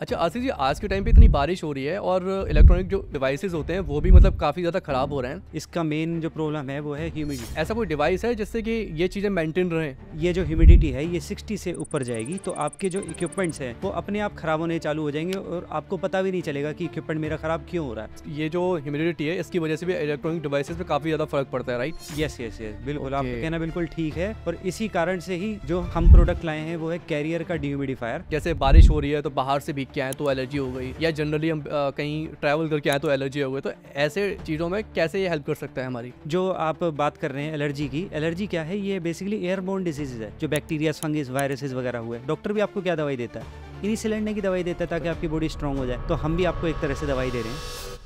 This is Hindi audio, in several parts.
अच्छा आशीष जी आज के टाइम पे इतनी बारिश हो रही है और इलेक्ट्रॉनिक जो डिवाइसेस होते हैं वो भी मतलब काफ़ी ज़्यादा ख़राब हो रहे हैं इसका मेन जो प्रॉब्लम है वो है ह्यूमिडिटी ऐसा कोई डिवाइस है जिससे कि ये चीज़ें मेंटेन रहे ये जो ह्यूमिडिटी है ये 60 से ऊपर जाएगी तो आपके जो इक्विपमेंट्स हैं वो अपने आप ख़राब होने चालू हो जाएंगे और आपको पता भी नहीं चलेगा कि इक्विपमेंट मेरा ख़राब क्यों हो रहा है ये जो ह्यूमिडिटी है इसकी वजह से भी इलेक्ट्रॉनिक डिवाइसेज पर काफ़ी ज़्यादा फ़र्क पड़ता है राइट यस यस यस बिल्कुल आपका कहना बिल्कुल ठीक है और इसी कारण से ही जो हम प्रोडक्ट लाए हैं वो है कैरियर का डिह्यूमिडिफायर जैसे बारिश हो रही है तो बाहर से भी लेके क्या आए तो एलर्जी हो गई या जनरली हम आ, कहीं ट्रैवल करके आए तो एलर्जी हो गई तो ऐसे चीज़ों में कैसे ये हेल्प कर सकता है हमारी जो आप बात कर रहे हैं एलर्जी की एलर्जी क्या है ये बेसिकली एयरबोर्न डिजीज है जो बैक्टीरिया फंगस वायरसेस वगैरह हुए डॉक्टर भी आपको क्या दवाई देता है इन्हीं सिलेंडर की दवाई देता है ताकि आपकी बॉडी स्ट्रांग हो जाए तो हम भी आपको एक तरह से दवाई दे रहे हैं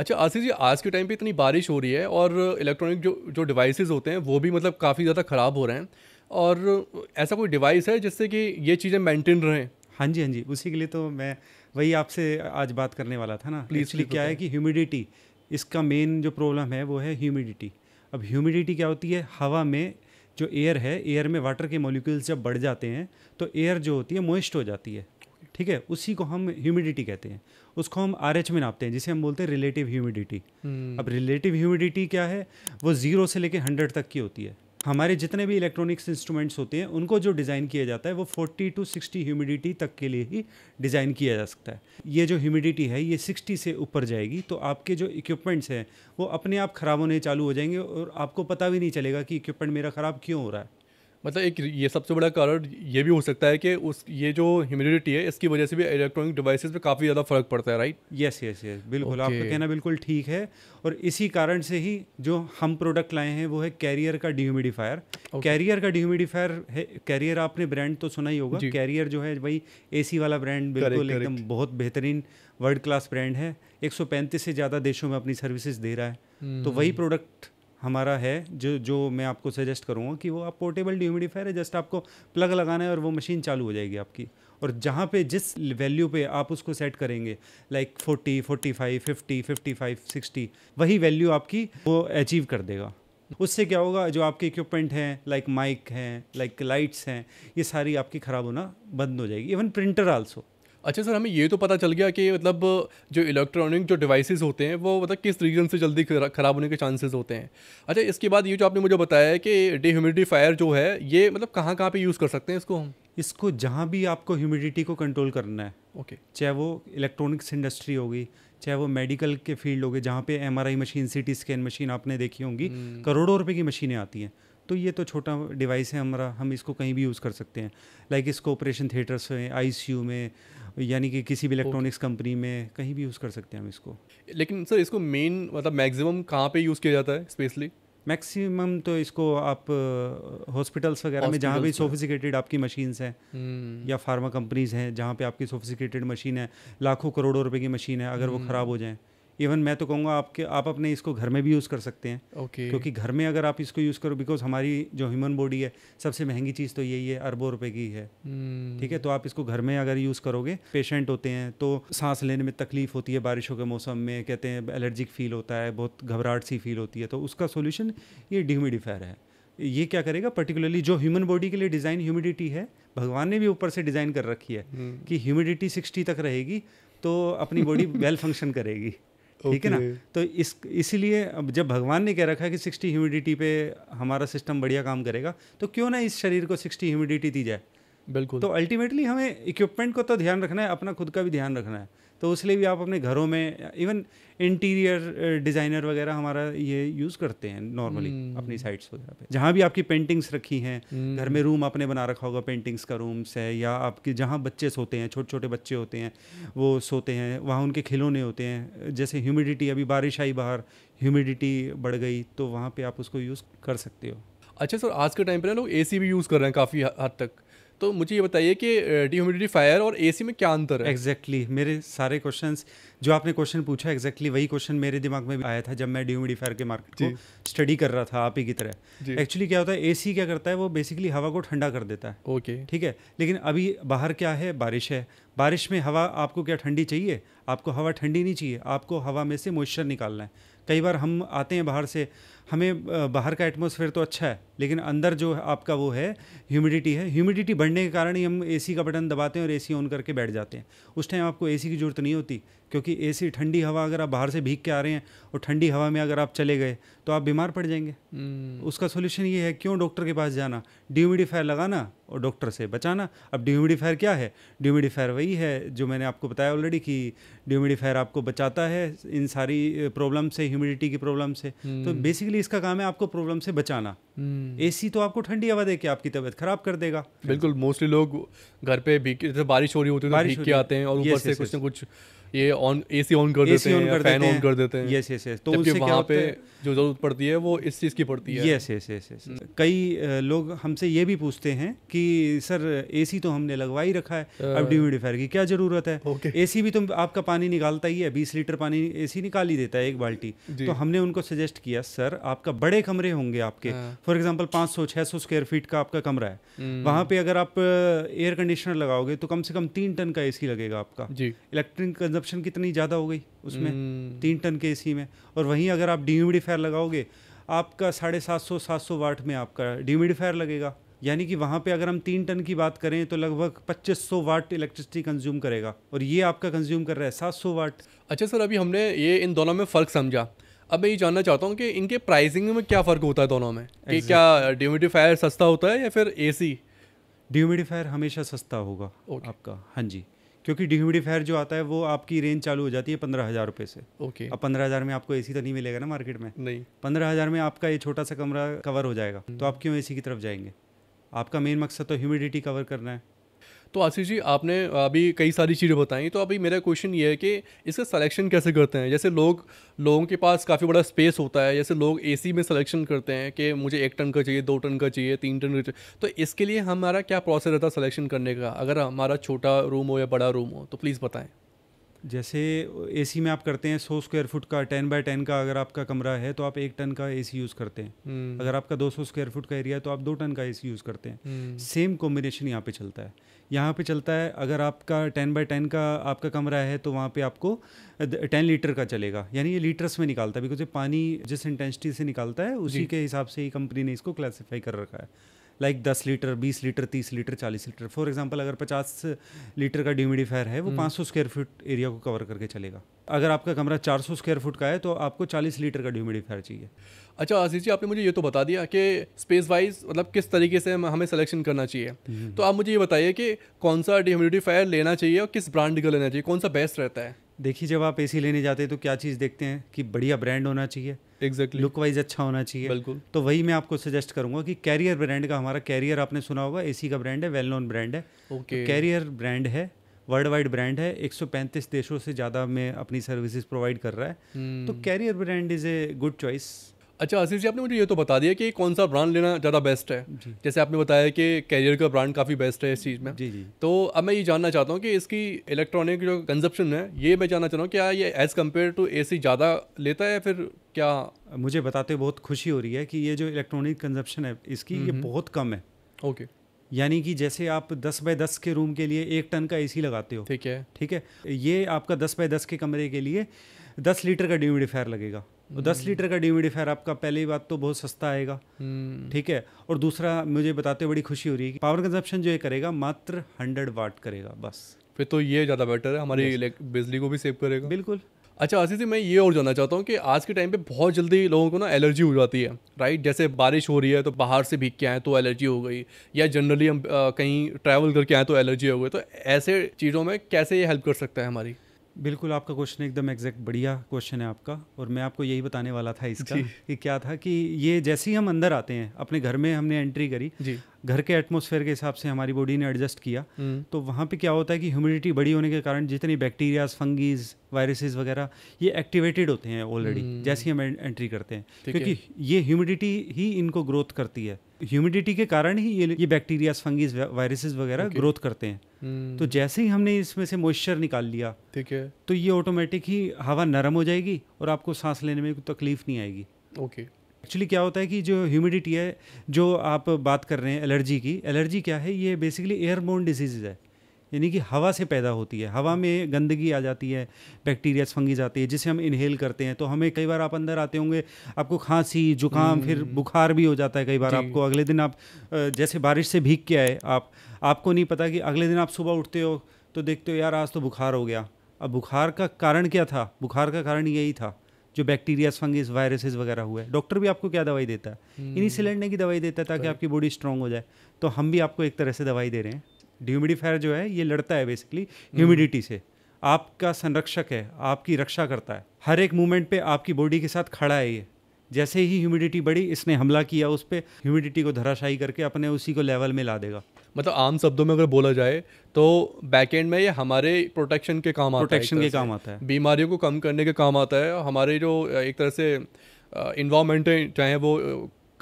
अच्छा आशीष जी आज के टाइम पे इतनी बारिश हो रही है और इलेक्ट्रॉनिक जो जो डिवाइस होते हैं वो भी मतलब काफ़ी ज़्यादा ख़राब हो रहे हैं और ऐसा कोई डिवाइस है जिससे कि ये चीज़ें मेंटेन रहें हाँ जी हाँ जी उसी के लिए तो मैं वही आपसे आज बात करने वाला था ना प्लीज क्या है कि ह्यूमिडिटी इसका मेन जो प्रॉब्लम है वो है ह्यूमिडिटी अब ह्यूमिडिटी क्या होती है हवा में जो एयर है एयर में वाटर के मोलिक्यूल्स जब बढ़ जाते हैं तो एयर जो होती है मोइस्ट हो जाती है ठीक है उसी को हम ह्यूमिडिटी कहते हैं उसको हम आर में नापते हैं जिसे हम बोलते हैं रिलेटिव ह्यूमिडिटी अब रिलेटिव ह्यूमिडिटी क्या है वो ज़ीरो से लेकर हंड्रेड तक की होती है हमारे जितने भी इलेक्ट्रॉनिक्स इंस्ट्रूमेंट्स होते हैं उनको जो डिज़ाइन किया जाता है वो 40 टू 60 ह्यूमिडिटी तक के लिए ही डिज़ाइन किया जा सकता है ये जो ह्यूमिडिटी है ये 60 से ऊपर जाएगी तो आपके जो इक्विपमेंट्स हैं वो अपने आप ख़राब होने चालू हो जाएंगे और आपको पता भी नहीं चलेगा कि इक्विपमेंट मेरा ख़राब क्यों हो रहा है मतलब एक ये सबसे बड़ा कारण ये भी हो सकता है कि उस ये जो ह्यूमिडिटी है इसकी वजह से भी इलेक्ट्रॉनिक डिवाइसेस पे काफ़ी ज़्यादा फर्क पड़ता है राइट यस यस यस बिल्कुल okay. आपका कहना बिल्कुल ठीक है और इसी कारण से ही जो हम प्रोडक्ट लाए हैं वो है कैरियर का डिह्यूमिडिफायर okay. कैरियर का डिह्यूमिडिफायर है कैरियर आपने ब्रांड तो सुना ही होगा कैरियर जो है भाई ए वाला ब्रांड बिल्कुल एकदम बहुत बेहतरीन वर्ल्ड क्लास ब्रांड है एक से ज़्यादा देशों में अपनी सर्विसेज दे रहा है हम्म। तो वही प्रोडक्ट हमारा है जो जो मैं आपको सजेस्ट करूँगा कि वो आप पोर्टेबल ड्यूमिडिफायर है जस्ट आपको प्लग लगाना है और वो मशीन चालू हो जाएगी आपकी और जहाँ पे जिस वैल्यू पे आप उसको सेट करेंगे like forty forty five fifty fifty five sixty वही वैल्यू आपकी वो अचीव कर देगा उससे क्या होगा जो आपके इक्विपमेंट हैं लाइक माइक हैं लाइक लाइट्स हैं ये सारी आपकी ख़राब होना बंद हो जाएगी इवन प्रिंटर आल्सो अच्छा सर हमें ये तो पता चल गया कि मतलब जो इलेक्ट्रॉनिक जो डिवाइसेस होते हैं वो मतलब किस रीजन से जल्दी ख़राब होने के चांसेस होते हैं अच्छा इसके बाद ये जो आपने मुझे बताया है कि डिह्यूमिडिफायर जो है ये मतलब कहाँ कहाँ पे यूज़ कर सकते हैं इसको हम इसको जहाँ भी आपको ह्यूमिडिटी को कंट्रोल करना है ओके okay. चाहे वो इलेक्ट्रॉनिक्स इंडस्ट्री होगी चाहे वो मेडिकल के फील्ड हो गए जहाँ पे M machine C scan machine आपने देखी होंगी हम्म। करोड़ों रुपए की मशीनें आती हैं तो ये तो छोटा डिवाइस है हमारा हम इसको कहीं भी यूज़ कर सकते हैं लाइक इसको ऑपरेशन थिएटर्स में आई में यानी कि किसी भी इलेक्ट्रॉनिक्स कंपनी में कहीं भी यूज़ कर सकते हैं हम इसको लेकिन सर इसको मेन मतलब मैक्सिमम कहाँ पे यूज़ किया जाता है स्पेशली मैक्सिमम तो इसको आप हॉस्पिटल्स वगैरह में जहाँ भी सोफिसिकेटेड आपकी मशीन्स हैं hmm. या फार्मा कंपनीज हैं जहाँ पे आपकी सोफिसिकेटेड मशीन है लाखों करोड़ों रुपए की मशीन है अगर वो hmm. ख़राब हो जाए इवन मैं तो कहूँगा आपके आप अपने इसको घर में भी यूज़ कर सकते हैं okay. क्योंकि घर में अगर आप इसको यूज़ करो बिकॉज हमारी जो ह्यूमन बॉडी है सबसे महंगी चीज़ तो यही है अरबों रुपए की है hmm. ठीक है तो आप इसको घर में अगर यूज़ करोगे पेशेंट होते हैं तो सांस लेने में तकलीफ होती है बारिशों के मौसम में कहते हैं एलर्जिक फील होता है बहुत घबराहट सी फील होती है तो उसका सोल्यूशन ये ड्यूमिडिफायर है ये क्या करेगा पर्टिकुलरली जो ह्यूमन बॉडी के लिए डिज़ाइन ह्यूमिडिटी है भगवान ने भी ऊपर से डिज़ाइन कर रखी है hmm. कि ह्यूमिडिटी सिक्सटी तक रहेगी तो अपनी बॉडी वेल फंक्शन करेगी ठीक है ना तो इस इसीलिए अब जब भगवान ने कह रखा है कि सिक्सटी ह्यूमिडिटी पे हमारा सिस्टम बढ़िया काम करेगा तो क्यों ना इस शरीर को सिक्सटी ह्यूमिडिटी दी जाए बिल्कुल तो अल्टीमेटली हमें इक्विपमेंट को तो ध्यान रखना है अपना खुद का भी ध्यान रखना है तो उसलिए भी आप अपने घरों में इवन इंटीरियर डिज़ाइनर वगैरह हमारा ये यूज़ करते हैं नॉर्मली hmm. अपनी साइट्स वगैरह पे जहाँ भी आपकी पेंटिंग्स रखी हैं hmm. घर में रूम आपने बना रखा होगा पेंटिंग्स का रूम्स है या आपके जहाँ बच्चे सोते हैं छोटे छोटे बच्चे होते हैं वो सोते हैं वहाँ उनके खिलौने होते हैं जैसे ह्यूमिडिटी अभी बारिश आई बाहर ह्यूमिडिटी बढ़ गई तो वहाँ पर आप उसको यूज़ कर सकते हो अच्छा सर आज के टाइम पर ना लोग ए भी यूज़ कर रहे हैं काफ़ी हद तक तो मुझे ये बताइए कि डिह्यूमिडिफायर और एसी में क्या अंतर है एग्जैक्टली exactly, मेरे सारे क्वेश्चंस जो आपने क्वेश्चन पूछा एग्जैक्टली वही क्वेश्चन मेरे दिमाग में भी आया था जब मैं ड्यूमिडिफायर के मार्केट को स्टडी कर रहा था आप ही की तरह एक्चुअली क्या होता है एसी क्या करता है वो बेसिकली हवा को ठंडा कर देता है ओके okay. ठीक है लेकिन अभी बाहर क्या है बारिश है बारिश में हवा आपको क्या ठंडी चाहिए आपको हवा ठंडी नहीं चाहिए आपको हवा में से मॉइस्चर निकालना है कई बार हम आते हैं बाहर से हमें बाहर का एटमोसफेयर तो अच्छा है लेकिन अंदर जो आपका वो है ह्यूमिडिटी है ह्यूमिडिटी बढ़ने के कारण ही हम एसी का बटन दबाते हैं और एसी ऑन करके बैठ जाते हैं उस टाइम आपको एसी की ज़रूरत नहीं होती क्योंकि एसी ठंडी हवा अगर आप बाहर से भीग के आ रहे हैं और ठंडी हवा में अगर आप चले गए तो आप बीमार पड़ जाएंगे hmm. उसका सोल्यूशन ये है क्यों डॉक्टर के पास जाना ड्यूमिडिफायर लगाना और डॉक्टर से बचाना अब ड्यूमिडिफायर क्या है ड्यूमिडिफायर वही है जो मैंने आपको बताया ऑलरेडी कि ड्यूमिडिफायर आपको बचाता है इन सारी प्रॉब्लम से ह्यूमिडिटी की प्रॉब्लम से hmm. तो बेसिकली हम्म। इसका काम है आपको प्रॉब्लम से बचाना ए हम्म। hmm. तो आपको ठंडी हवा दे के आपकी तबीयत खराब कर देगा बिल्कुल मोस्टली लोग घर पे भी जैसे बारिश हो रही होती है तो के आते हैं और ऊपर से कुछ ना कुछ ये ऑन एसी ऑन कर देते हैं फैन ऑन कर देते हैं यस यस यस तो उससे क्या पे जो जरूरत पड़ती है वो इस चीज़ की पड़ती है यस यस यस यस कई लोग हमसे ये भी पूछते हैं कि सर एसी तो हमने लगवा ही रखा है अब ड्यूमिडिफायर की क्या ज़रूरत है ए एसी भी तो आपका पानी निकालता ही है बीस लीटर पानी एसी निकाल ही देता है एक बाल्टी तो हमने उनको सजेस्ट किया सर आपका बड़े कमरे होंगे आपके फॉर हाँ। एग्जाम्पल पाँच सौ छः सौ स्क्वायर फीट का आपका कमरा है हम्म। वहाँ पे अगर आप एयर कंडीशनर लगाओगे तो कम से कम तीन टन का एसी लगेगा आपका इलेक्ट्रिक कंजप्शन कितनी ज़्यादा हो गई उसमें हम्म। तीन टन के एसी में और वहीं अगर आप डिह्यूमिडिफायर लगाओ जाओगे आपका साढ़े सात सौ सात सौ वाट में आपका डिमिडिफायर लगेगा यानी कि वहाँ पे अगर हम तीन टन की बात करें तो लगभग 2500 वाट इलेक्ट्रिसिटी कंज्यूम करेगा और ये आपका कंज्यूम कर रहा है 700 वाट अच्छा सर अभी हमने ये इन दोनों में फ़र्क समझा अब मैं ये जानना चाहता हूँ कि इनके प्राइसिंग में क्या फ़र्क होता है दोनों में exactly. कि क्या ड्यूमिडिफायर सस्ता होता है या फिर ए सी हमेशा सस्ता होगा okay. आपका हाँ जी क्योंकि डिह्यूमिडिफायर जो आता है वो आपकी रेंज चालू हो जाती है पंद्रह हज़ार रुपये से ओके okay. अब पंद्रह हज़ार में आपको एसी तो नहीं मिलेगा ना मार्केट में नहीं पंद्रह हज़ार में आपका ये छोटा सा कमरा कवर हो जाएगा तो आप क्यों एसी की तरफ जाएंगे आपका मेन मकसद तो ह्यूमिडिटी कवर करना है तो आशीष जी आपने अभी कई सारी चीज़ें बताई तो अभी मेरा क्वेश्चन ये है कि इसका सलेक्शन कैसे करते हैं जैसे लोग लोगों के पास काफ़ी बड़ा स्पेस होता है जैसे लोग ए में सलेक्शन करते हैं कि मुझे एक टन का चाहिए दो टन का चाहिए तीन टन का चाहिए तो इसके लिए हमारा क्या प्रोसेस रहता है सलेक्शन करने का अगर हमारा छोटा रूम हो या बड़ा रूम हो तो प्लीज़ बताएँ जैसे एसी में आप करते हैं सौ स्क्वायर फुट का टेन बाय टेन का अगर आपका कमरा है तो आप एक टन का एसी यूज़ करते हैं हम्म। अगर आपका दो सौ स्क्वायर फुट का एरिया है तो आप दो टन का एसी यूज़ करते हैं सेम हम्म। कॉम्बिनेशन यहाँ पे चलता है यहाँ पे चलता है अगर आपका टेन बाय टेन का आपका कमरा है तो वहाँ पे आपको टेन लीटर का चलेगा यानी ये लीटर्स में निकालता है बिकॉज ये पानी जिस इंटेंसिटी से निकालता है उसी के हिसाब से ही कंपनी ने इसको क्लासीफाई कर रखा है लाइक दस लीटर बीस लीटर तीस लीटर चालीस लीटर फॉर एग्जाम्पल अगर पचास लीटर का ड्यूमिडिफायर है वो हम्म। पाँच सौ स्क्वेयर फुट एरिया को कवर करके चलेगा अगर आपका कमरा चार सौ स्क्वेयर फुट का है तो आपको चालीस लीटर का ड्यूमिडिफायर चाहिए अच्छा आजीज जी आपने मुझे ये तो बता दिया कि स्पेस वाइज मतलब किस तरीके से हमें सिलेक्शन करना चाहिए हम्म। तो आप मुझे ये बताइए कि कौन सा डिह्यूमिडिफायर लेना चाहिए और किस ब्रांड का लेना चाहिए कौन सा बेस्ट रहता है देखिए जब आप एसी लेने जाते हैं तो क्या चीज़ देखते हैं कि बढ़िया ब्रांड होना चाहिए एग्जैक्टली लुक वाइज अच्छा होना चाहिए बिल्कुल तो वही मैं आपको सजेस्ट करूंगा कि कैरियर ब्रांड का हमारा कैरियर आपने सुना होगा एसी का ब्रांड है well known brand okay Carrier कैरियर ब्रांड है वर्ल्ड वाइड ब्रांड है 135 देशों से ज़्यादा में अपनी सर्विसेज प्रोवाइड कर रहा है तो hmm. तो Carrier brand is a good choice अच्छा आसिफ जी आपने मुझे ये तो बता दिया कि कौन सा ब्रांड लेना ज़्यादा बेस्ट है जैसे आपने बताया कि कैरियर का ब्रांड काफ़ी बेस्ट है इस चीज़ में जी जी तो अब मैं ये जानना चाहता हूँ कि इसकी इलेक्ट्रॉनिक जो कंजप्शन है ये मैं जानना चाह रहा हूँ क्या ये एज़ कम्पेयर टू ए ज़्यादा लेता है फिर क्या मुझे बताते हुए बहुत खुशी हो रही है कि ये जो इलेक्ट्रॉनिक कंजप्शन है इसकी ये बहुत कम है ओके यानी कि जैसे आप 10 बाय 10 के रूम के लिए एक टन का एसी लगाते हो ठीक है ठीक है ये आपका 10 बाय 10 के कमरे के लिए 10 लीटर का ड्यूमिडिफायर लगेगा दस हम्म। लीटर का डीवीडी फायर आपका पहली बात तो बहुत सस्ता आएगा हम्म। ठीक है और दूसरा मुझे बताते हुए बड़ी खुशी हो रही है कि पावर कंजप्शन जो ये करेगा मात्र हंड्रेड वाट करेगा बस फिर तो ये ज़्यादा बेटर है हमारी बिजली को भी सेव करेगा बिल्कुल अच्छा आशीष जी मैं ये और जानना चाहता हूँ कि आज के टाइम पे बहुत जल्दी लोगों को ना एलर्जी हो जाती है राइट जैसे बारिश हो रही है तो बाहर से भीग के आए तो एलर्जी हो गई या जनरली हम कहीं ट्रैवल करके आए तो एलर्जी हो गई तो ऐसे चीज़ों में कैसे ये हेल्प कर सकता है हमारी बिल्कुल आपका क्वेश्चन एकदम एग्जैक्ट बढ़िया क्वेश्चन है आपका और मैं आपको यही बताने वाला था इसका कि क्या था कि ये जैसे ही हम अंदर आते हैं अपने घर में हमने एंट्री करी घर के एटमोसफेयर के हिसाब से हमारी बॉडी ने एडजस्ट किया हम्म। तो वहाँ पे क्या होता है कि ह्यूमिडिटी बड़ी होने के कारण जितनी बैक्टीरियाज फंगीज वायरसेस वगैरह ये एक्टिवेटेड होते हैं ऑलरेडी हम्म। जैसे ही हम एंट्री करते हैं क्योंकि ये ह्यूमिडिटी ही इनको ग्रोथ करती है ह्यूमिडिटी के कारण ही ये ये बैक्टीरियाज फंगीज वायरसेस वगैरह ग्रोथ करते हैं हम्म। तो जैसे ही हमने इसमें से मॉइस्चर निकाल लिया ठीक है तो ये ऑटोमेटिक ही हवा नरम हो जाएगी और आपको सांस लेने में कोई तकलीफ नहीं आएगी ओके एक्चुअली क्या होता है कि जो ह्यूमिडिटी है जो आप बात कर रहे हैं एलर्जी की एलर्जी क्या है ये बेसिकली एयरबोन डिजीज है यानी कि हवा से पैदा होती है हवा में गंदगी आ जाती है बैक्टीरियाज फंगी आती है जिसे हम इनहेल करते हैं तो हमें कई बार आप अंदर आते होंगे आपको खांसी जुकाम फिर हम्म। बुखार भी हो जाता है कई बार आपको अगले दिन आप जैसे बारिश से भीग के आए आप आपको नहीं पता कि अगले दिन आप सुबह उठते हो तो देखते हो यार आज तो बुखार हो गया अब बुखार का कारण क्या था बुखार का कारण यही था जो बैक्टीरियाज फंगस वायरसेस वगैरह हुए डॉक्टर भी आपको क्या दवाई देता है इन्हीं हम्म। सिलेंडर की दवाई देता है ताकि आपकी बॉडी स्ट्रांग हो जाए तो हम भी आपको एक तरह से दवाई दे रहे हैं ड्यूमिडिफायर जो है ये लड़ता है बेसिकली ह्यूमिडिटी से आपका संरक्षक है आपकी रक्षा करता है हर एक मूवमेंट पे आपकी बॉडी के साथ खड़ा है ये जैसे ही ह्यूमिडिटी बढ़ी इसने हमला किया उस पर ह्यूमिडिटी को धराशाई करके अपने उसी को लेवल में ला देगा मतलब आम शब्दों में अगर बोला जाए तो बैक एंड में ये हमारे प्रोटेक्शन के काम आता है प्रोटेक्शन के काम आता है बीमारियों को कम करने के काम आता है हमारे जो एक तरह से इन्वामेंट है चाहे वो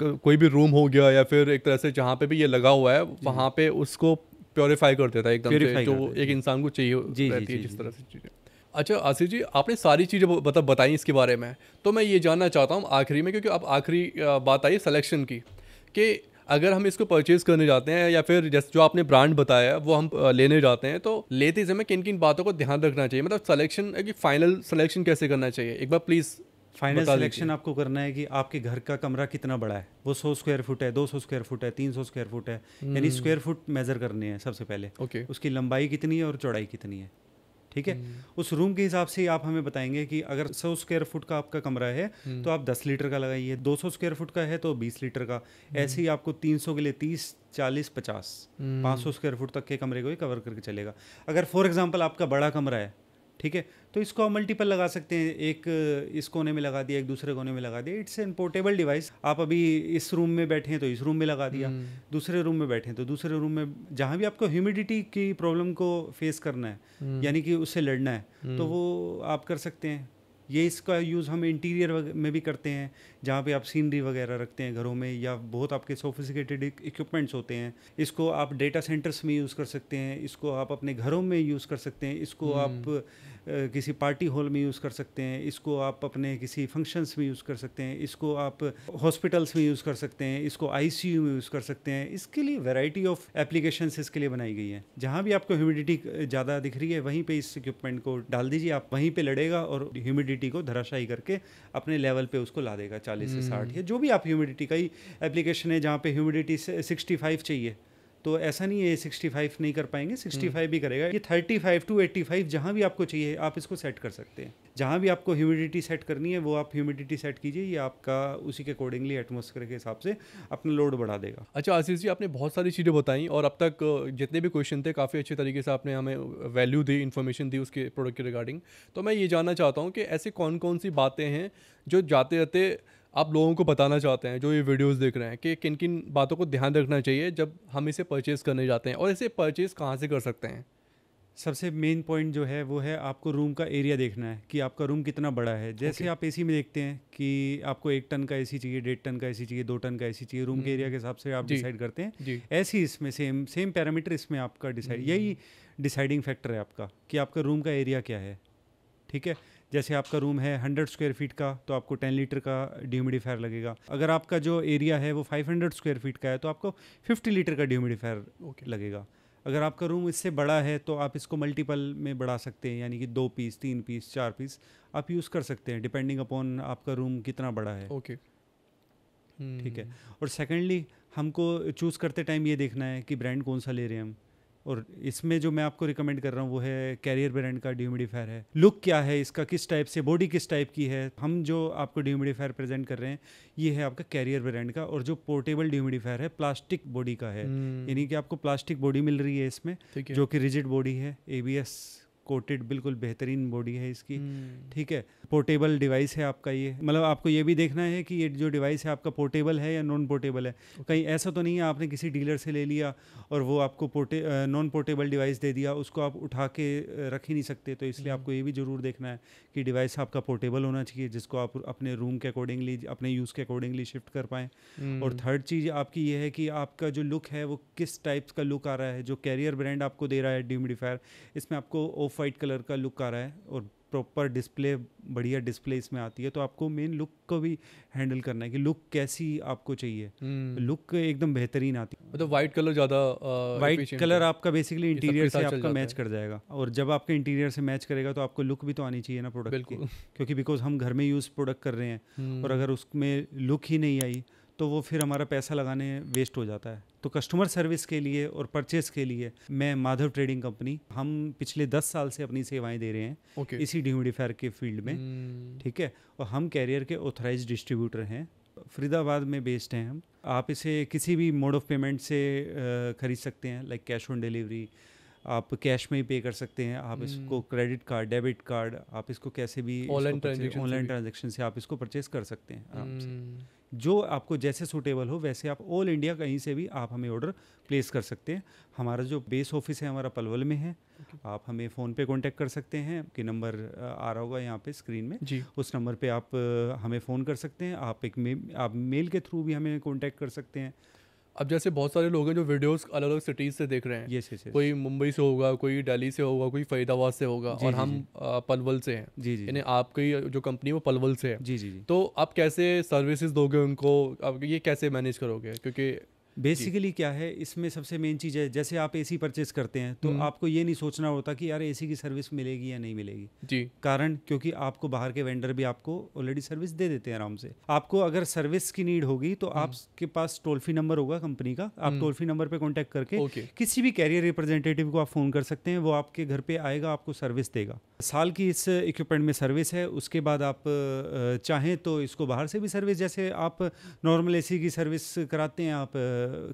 कोई भी रूम हो गया या फिर एक तरह से जहाँ पे भी ये लगा हुआ है वहाँ पे उसको प्योरीफाई कर देता है एकदम से जो एक इंसान को चाहिए जी, रहती जी, है जिस तरह से चीज़ें अच्छा आसिफ जी आपने सारी चीज़ें मतलब बताई इसके बारे में तो मैं ये जानना चाहता हूँ आखिरी में क्योंकि अब आखिरी बात आई सिलेक्शन की कि अगर हम इसको परचेज करने जाते हैं या फिर जैसे जो आपने ब्रांड बताया वो हम लेने जाते हैं तो लेते समय किन किन बातों को ध्यान रखना चाहिए मतलब सलेक्शन की फाइनल सलेक्शन कैसे करना चाहिए एक बार प्लीज़ फाइनल सिलेक्शन आपको करना है कि आपके घर का कमरा कितना बड़ा है वो सौ स्क्वायर फुट है दो सौ स्क्वायर फुट है तीन सौ स्क्वायर फुट है यानी स्क्वायर फुट मेजर करने हैं सबसे पहले okay. उसकी लंबाई कितनी है और चौड़ाई कितनी है ठीक है hmm. उस रूम के हिसाब से आप हमें बताएंगे कि अगर सौ स्क्वायर फुट का आपका कमरा है hmm. तो आप दस लीटर का लगाइए दो सौ स्क्वायर फुट का है तो बीस लीटर का hmm. ऐसे ही आपको तीन सौ के लिए तीस चालीस पचास पाँच सौ स्क्वायर फुट तक के कमरे को ही कवर करके चलेगा अगर फॉर एग्जाम्पल आपका बड़ा कमरा है ठीक है तो इसको आप मल्टीपल लगा सकते हैं एक इस कोने में लगा दिया एक दूसरे कोने में लगा दिया इट्स एन पोर्टेबल डिवाइस आप अभी इस रूम में बैठे हैं तो इस रूम में लगा दिया हम्म। दूसरे रूम में बैठे हैं तो दूसरे रूम में जहाँ भी आपको ह्यूमिडिटी की प्रॉब्लम को फेस करना है हम्म। यानी कि उससे लड़ना है तो हम्म। वो आप कर सकते हैं ये इसका यूज़ हम इंटीरियर में भी करते हैं जहाँ पे आप सीनरी वगैरह रखते हैं घरों में या बहुत आपके सोफिसिकेटेड इक्विपमेंट्स होते हैं इसको आप डेटा सेंटर्स में यूज़ कर सकते हैं इसको आप अपने घरों में यूज़ कर सकते हैं इसको हम्म। आप किसी पार्टी हॉल में यूज़ कर सकते हैं इसको आप अपने किसी फंक्शंस में यूज़ कर सकते हैं इसको आप हॉस्पिटल्स में यूज़ कर सकते हैं इसको आईसीयू में यूज़ कर सकते हैं इसके लिए वैरायटी ऑफ एप्लीकेशन इसके लिए बनाई गई है जहाँ भी आपको ह्यूमिडिटी ज़्यादा दिख रही है वहीं पर इस इक्विपमेंट को डाल दीजिए आप वहीं पर लड़ेगा और ह्यूमिडिटी को धराशाई करके अपने लेवल पर उसको ला देगा चालीस से साठ हम्म। या जो भी आप ह्यूमिडिटी का ही एप्लीकेशन है जहाँ पर ह्यूमिडिटी सिक्सटी फाइव चाहिए तो ऐसा नहीं है सिक्सटी फाइव नहीं कर पाएंगे सिक्सटी हम्म। फाइव भी करेगा ये thirty five to eighty five जहाँ भी आपको चाहिए आप इसको सेट कर सकते हैं जहाँ भी आपको ह्यूमिडिटी सेट करनी है वो आप ह्यूमिडिटी सेट कीजिए ये आपका उसी के अकॉर्डिंगली एटमोसफेयर के हिसाब से अपना लोड बढ़ा देगा अच्छा आशीष जी आपने बहुत सारी चीज़ें बताई और अब तक जितने भी क्वेश्चन थे काफ़ी अच्छे तरीके से आपने हमें वैल्यू दी इन्फॉर्मेशन दी उसके प्रोडक्ट के रिगार्डिंग तो मैं ये जानना चाहता हूँ कि ऐसे कौन कौन सी बातें हैं जो जाते जाते आप लोगों को बताना चाहते हैं जो ये वीडियोस देख रहे हैं कि किन किन बातों को ध्यान रखना चाहिए जब हम इसे परचेज़ करने जाते हैं और इसे परचेज़ कहाँ से कर सकते हैं सबसे मेन पॉइंट जो है वो है आपको रूम का एरिया देखना है कि आपका रूम कितना बड़ा है जैसे okay. आप एसी में देखते हैं कि आपको एक टन का एसी चाहिए डेढ़ टन का एसी चाहिए दो टन का एसी चाहिए रूम के एरिया हम्म। के हिसाब से आप डिसाइड करते हैं ऐसे ही इसमें सेम सेम पैरामीटर इसमें आपका डिसाइड हम्म। यही डिसाइडिंग फैक्टर है आपका कि आपका रूम का एरिया क्या है ठीक है जैसे आपका रूम है हंड्रेड स्क्वायर फीट का तो आपको टेन लीटर का ड्यूमिडिफायर लगेगा अगर आपका जो एरिया है वो फाइव हंड्रेड स्क्वायर फीट का है तो आपको फिफ्टी लीटर का ड्यूमिडिफायर okay. लगेगा अगर आपका रूम इससे बड़ा है तो आप इसको मल्टीपल में बढ़ा सकते हैं यानी कि दो पीस तीन पीस चार पीस आप यूज़ कर सकते हैं डिपेंडिंग अपॉन आपका रूम कितना बड़ा है ओके okay. ठीक है hmm. और सेकेंडली हमको चूज़ करते टाइम ये देखना है कि ब्रांड कौन सा ले रहे हैं हम और इसमें जो मैं आपको रिकमेंड कर रहा हूँ वो है कैरियर ब्रांड का ड्यूमिडिफायर है लुक क्या है इसका किस टाइप से बॉडी किस टाइप की है हम जो आपको ड्यूमिडिफायर प्रेजेंट कर रहे हैं ये है आपका कैरियर ब्रांड का और जो पोर्टेबल ड्यूमिडिफायर है प्लास्टिक बॉडी का है hmm. यानी कि आपको प्लास्टिक बॉडी मिल रही है इसमें जो कि रिजिड बॉडी है ए कोटेड बिल्कुल बेहतरीन बॉडी है इसकी हम्म। ठीक है पोर्टेबल डिवाइस है आपका ये मतलब आपको ये भी देखना है कि ये जो डिवाइस है आपका पोर्टेबल है या नॉन पोर्टेबल है कहीं ऐसा तो नहीं है आपने किसी डीलर से ले लिया और वो आपको पोर्टे नॉन पोर्टेबल डिवाइस दे दिया उसको आप उठा के रख ही नहीं सकते तो इसलिए हम्म। आपको ये भी ज़रूर देखना है कि डिवाइस आपका पोर्टेबल होना चाहिए जिसको आप अपने रूम के अकॉर्डिंगली अपने यूज़ के अकॉर्डिंगली शिफ्ट कर पाएँ हम्म। और थर्ड चीज़ आपकी ये है कि आपका जो लुक है वो किस टाइप्स का लुक आ रहा है जो कैरियर ब्रांड आपको दे रहा है ड्यूमिडिफायर इसमें आपको ऑफ ऑफ वाइट कलर का लुक आ रहा है और प्रॉपर डिस्प्ले बढ़िया डिस्प्ले इसमें आती है तो आपको मेन लुक को भी हैंडल करना है कि लुक कैसी आपको चाहिए लुक हम्म। एकदम बेहतरीन आती है मतलब वाइट कलर ज़्यादा वाइट कलर आपका बेसिकली इंटीरियर से आपका मैच कर जाएगा और जब आपके इंटीरियर से मैच करेगा तो आपको लुक भी तो आनी चाहिए ना प्रोडक्ट की क्योंकि बिकॉज हम घर में यूज़ प्रोडक्ट कर रहे हैं हम्म। और अगर उसमें लुक ही नहीं आई तो वो फिर हमारा पैसा लगाने वेस्ट हो जाता है तो कस्टमर सर्विस के लिए और परचेस के लिए मैं माधव ट्रेडिंग कंपनी हम पिछले दस साल से अपनी सेवाएं दे रहे हैं okay. इसी डिह्यूमिडिफायर के फील्ड में hmm. ठीक hmm. है और हम कैरियर के ऑथराइज डिस्ट्रीब्यूटर हैं फरीदाबाद में बेस्ड हैं हम आप इसे किसी भी मोड ऑफ पेमेंट से ख़रीद सकते हैं लाइक कैश ऑन डिलीवरी आप कैश में ही पे कर सकते हैं आप hmm. इसको क्रेडिट कार्ड डेबिट कार्ड आप इसको कैसे भी ऑनलाइन ट्रांजेक्शन से आप इसको परचेज कर सकते हैं आराम से hmm. जो आपको जैसे सूटेबल हो वैसे आप ऑल इंडिया कहीं से भी आप हमें ऑर्डर प्लेस कर सकते हैं हमारा जो बेस ऑफिस है हमारा पलवल में है okay. आप हमें फ़ोन पे कांटेक्ट कर सकते हैं कि नंबर आ रहा होगा यहाँ पे स्क्रीन में जी उस नंबर पे आप हमें फ़ोन कर सकते हैं आप एक मे आप मेल के थ्रू भी हमें कांटेक्ट कर सकते हैं अब जैसे बहुत सारे लोग हैं जो वीडियोस अलग अलग सिटीज से देख रहे हैं yes, yes, कोई मुंबई से होगा कोई दिल्ली से होगा कोई फरीदाबाद से होगा और हम पलवल से हैं जी जी यानी आपकी जो कंपनी वो पलवल से है जी जी तो आप कैसे सर्विसेज दोगे उनको आप ये कैसे मैनेज करोगे क्योंकि बेसिकली क्या है इसमें सबसे मेन चीज़ है जैसे आप एसी परचेज करते हैं तो हम्म। आपको ये नहीं सोचना होता कि यार एसी की सर्विस मिलेगी या नहीं मिलेगी जी कारण क्योंकि आपको बाहर के वेंडर भी आपको ऑलरेडी सर्विस दे देते हैं आराम से आपको अगर सर्विस की नीड होगी तो हम्म। आपके पास टोल फ्री नंबर होगा कंपनी का आप टोल फ्री नंबर पर कॉन्टेक्ट करके किसी भी कैरियर रिप्रेजेंटेटिव को आप फ़ोन कर सकते हैं वो आपके घर पर आएगा आपको सर्विस देगा साल की इस इक्विपमेंट में सर्विस है उसके बाद आप चाहें तो इसको बाहर से भी सर्विस जैसे आप नॉर्मल एसी की सर्विस कराते हैं आप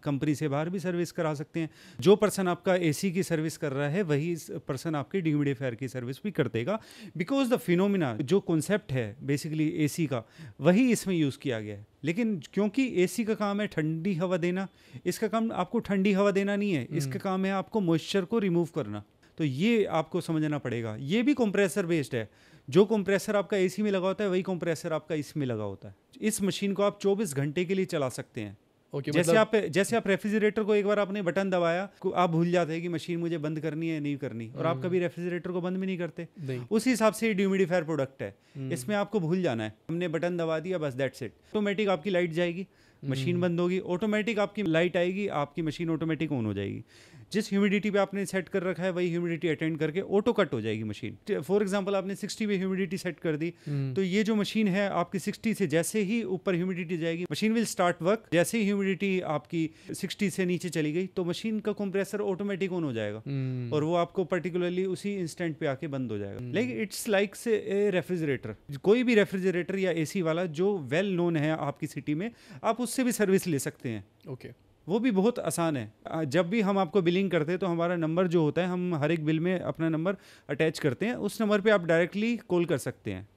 कंपनी से बाहर भी सर्विस करा सकते हैं जो पर्सन आपका एसी की सर्विस कर रहा है वही पर्सन आपकी फेयर की सर्विस भी कर देगा बिकॉज द फिनोमिना जो कॉन्सेप्ट है बेसिकली ए का वही इसमें यूज़ किया गया है लेकिन क्योंकि एसी का काम है ठंडी हवा देना इसका काम आपको ठंडी हवा देना नहीं है इसका हम्म। काम है आपको मॉइस्चर को रिमूव करना तो ये आपको समझना पड़ेगा ये भी कंप्रेसर बेस्ड है जो कंप्रेसर आपका एसी में लगा होता है वही कंप्रेसर आपका इसमें लगा होता है इस मशीन को आप 24 घंटे के लिए चला सकते हैं Okay, जैसे मतलब... आप जैसे आप रेफ्रिजरेटर को एक बार आपने बटन दबाया आप भूल जाते हैं कि मशीन मुझे बंद करनी है नहीं करनी और आप हम्म। कभी रेफ्रिजरेटर को बंद भी नहीं करते उसी हिसाब से ड्यूमिडिफायर प्रोडक्ट है हम्म। इसमें आपको भूल जाना है हमने बटन दबा दिया बस दैट्स इट ऑटोमेटिक आपकी लाइट जाएगी मशीन हम्म। बंद होगी ऑटोमेटिक आपकी लाइट आएगी आपकी मशीन ऑटोमेटिक ऑन हो जाएगी जिस ह्यूमिडिटी पे आपने सेट कर रखा है वही ह्यूमिडिटी अटेंड करके ऑटो कट हो जाएगी मशीन फॉर एग्जांपल आपने 60 पे ह्यूमिडिटी सेट कर दी हम्म। तो ये जो मशीन है आपकी 60 से जैसे ही ऊपर ह्यूमिडिटी जाएगी मशीन विल स्टार्ट वर्क जैसे ही ह्यूमिडिटी आपकी 60 से नीचे चली गई तो मशीन का कंप्रेसर ऑटोमेटिक ऑन हो जाएगा हम्म। और वो आपको पर्टिकुलरली उसी इंस्टेंट पे आके बंद हो जाएगा लेकिन इट्स लाइक ए रेफ्रिजरेटर कोई भी रेफ्रिजरेटर या ए वाला जो वेल नोन है आपकी सिटी में आप उस उससे भी सर्विस ले सकते हैं ओके वो भी बहुत आसान है जब भी हम आपको बिलिंग करते हैं तो हमारा नंबर जो होता है हम हर एक बिल में अपना नंबर अटैच करते हैं उस नंबर पे आप डायरेक्टली कॉल कर सकते हैं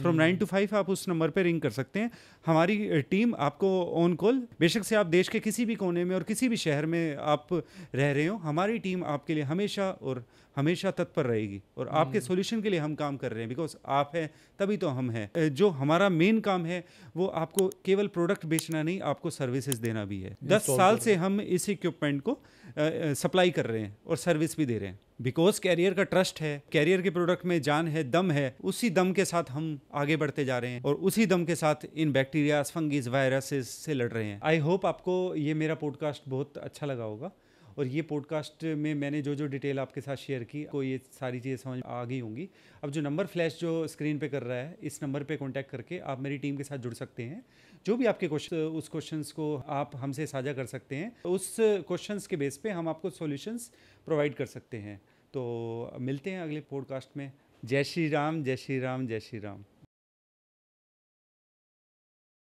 फ्रॉम नाइन टू फाइव आप उस नंबर पे रिंग कर सकते हैं हमारी टीम आपको ऑन कॉल बेशक से आप देश के किसी भी कोने में और किसी भी शहर में आप रह रहे हो हमारी टीम आपके लिए हमेशा और हमेशा तत्पर रहेगी और आपके सॉल्यूशन हम्म। के लिए हम काम कर रहे हैं बिकॉज आप हैं तभी तो हम हैं जो हमारा मेन काम है वो आपको केवल प्रोडक्ट बेचना नहीं आपको सर्विसेज देना भी है दस साल से हम इस इक्विपमेंट को सप्लाई कर रहे हैं और सर्विस भी दे रहे हैं बिकॉज कैरियर का ट्रस्ट है कैरियर के प्रोडक्ट में जान है दम है उसी दम के साथ हम आगे बढ़ते जा रहे हैं और उसी दम के साथ इन बैक्टीरिया फंगीज वायरसेस से लड़ रहे हैं आई होप आपको ये मेरा पॉडकास्ट बहुत अच्छा लगा होगा और ये पॉडकास्ट में मैंने जो जो डिटेल आपके साथ शेयर की को तो ये सारी चीज़ें समझ आ गई होंगी अब जो नंबर फ्लैश जो स्क्रीन पे कर रहा है इस नंबर पे कांटेक्ट करके आप मेरी टीम के साथ जुड़ सकते हैं जो भी आपके क्वेश्चन उस क्वेश्चन को आप हमसे साझा कर सकते हैं उस क्वेश्चन के बेस पर हम आपको सोल्यूशंस प्रोवाइड कर सकते हैं तो मिलते हैं अगले पॉडकास्ट में जय श्री राम जय श्री राम जय श्री राम